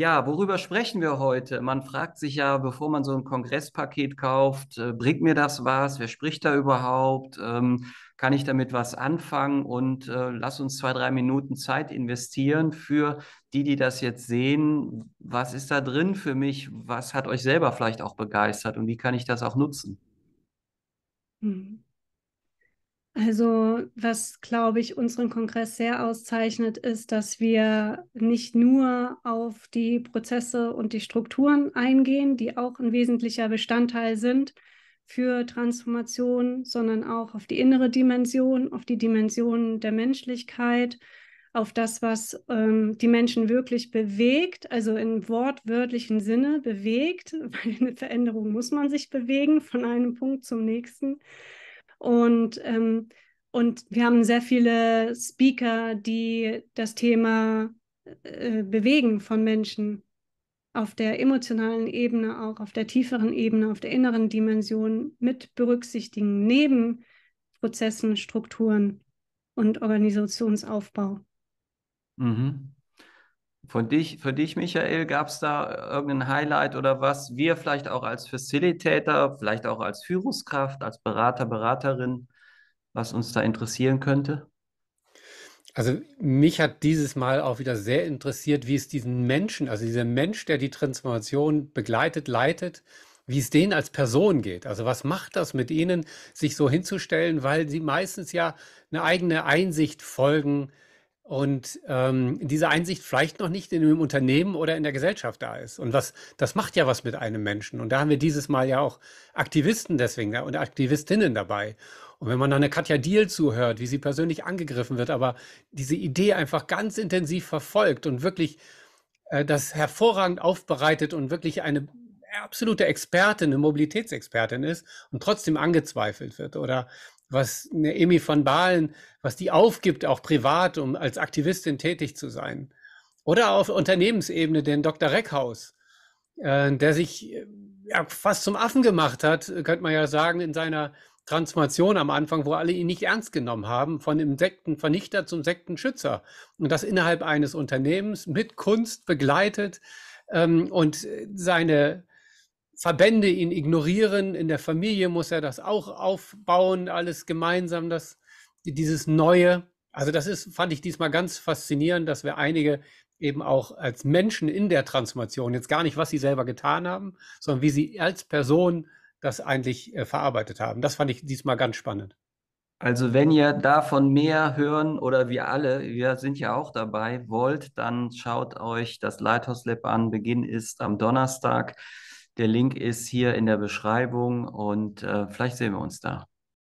Ja, worüber sprechen wir heute? Man fragt sich ja, bevor man so ein Kongresspaket kauft, äh, bringt mir das was? Wer spricht da überhaupt? Ähm, kann ich damit was anfangen? Und äh, lass uns zwei, drei Minuten Zeit investieren für die, die das jetzt sehen. Was ist da drin für mich? Was hat euch selber vielleicht auch begeistert und wie kann ich das auch nutzen? Mhm. Also was, glaube ich, unseren Kongress sehr auszeichnet, ist, dass wir nicht nur auf die Prozesse und die Strukturen eingehen, die auch ein wesentlicher Bestandteil sind für Transformation, sondern auch auf die innere Dimension, auf die Dimension der Menschlichkeit, auf das, was ähm, die Menschen wirklich bewegt, also im wortwörtlichen Sinne bewegt, weil eine Veränderung muss man sich bewegen von einem Punkt zum nächsten und, ähm, und wir haben sehr viele Speaker, die das Thema äh, bewegen von Menschen auf der emotionalen Ebene, auch auf der tieferen Ebene, auf der inneren Dimension mit berücksichtigen, neben Prozessen, Strukturen und Organisationsaufbau. Mhm. Von dich, für dich, Michael, gab es da äh, irgendein Highlight oder was wir vielleicht auch als Facilitator, vielleicht auch als Führungskraft, als Berater, Beraterin, was uns da interessieren könnte? Also mich hat dieses Mal auch wieder sehr interessiert, wie es diesen Menschen, also dieser Mensch, der die Transformation begleitet, leitet, wie es denen als Person geht. Also was macht das mit ihnen, sich so hinzustellen, weil sie meistens ja eine eigene Einsicht folgen, und ähm, diese Einsicht vielleicht noch nicht in dem Unternehmen oder in der Gesellschaft da ist. Und was, das macht ja was mit einem Menschen. Und da haben wir dieses Mal ja auch Aktivisten deswegen und Aktivistinnen dabei. Und wenn man dann eine Katja Diel zuhört, wie sie persönlich angegriffen wird, aber diese Idee einfach ganz intensiv verfolgt und wirklich äh, das hervorragend aufbereitet und wirklich eine absolute Expertin, eine Mobilitätsexpertin ist und trotzdem angezweifelt wird oder was eine Emi van Baalen, was die aufgibt, auch privat, um als Aktivistin tätig zu sein. Oder auf Unternehmensebene den Dr. Reckhaus, äh, der sich äh, ja, fast zum Affen gemacht hat, äh, könnte man ja sagen, in seiner Transformation am Anfang, wo alle ihn nicht ernst genommen haben, von Insektenvernichter zum Sektenschützer. Und das innerhalb eines Unternehmens mit Kunst begleitet ähm, und äh, seine Verbände ihn ignorieren, in der Familie muss er das auch aufbauen, alles gemeinsam, das, dieses Neue. Also das ist, fand ich diesmal ganz faszinierend, dass wir einige eben auch als Menschen in der Transformation, jetzt gar nicht, was sie selber getan haben, sondern wie sie als Person das eigentlich äh, verarbeitet haben. Das fand ich diesmal ganz spannend. Also wenn ihr davon mehr hören oder wir alle, wir sind ja auch dabei, wollt, dann schaut euch das Lighthouse Lab an. Beginn ist am Donnerstag. Der Link ist hier in der Beschreibung und äh, vielleicht sehen wir uns da.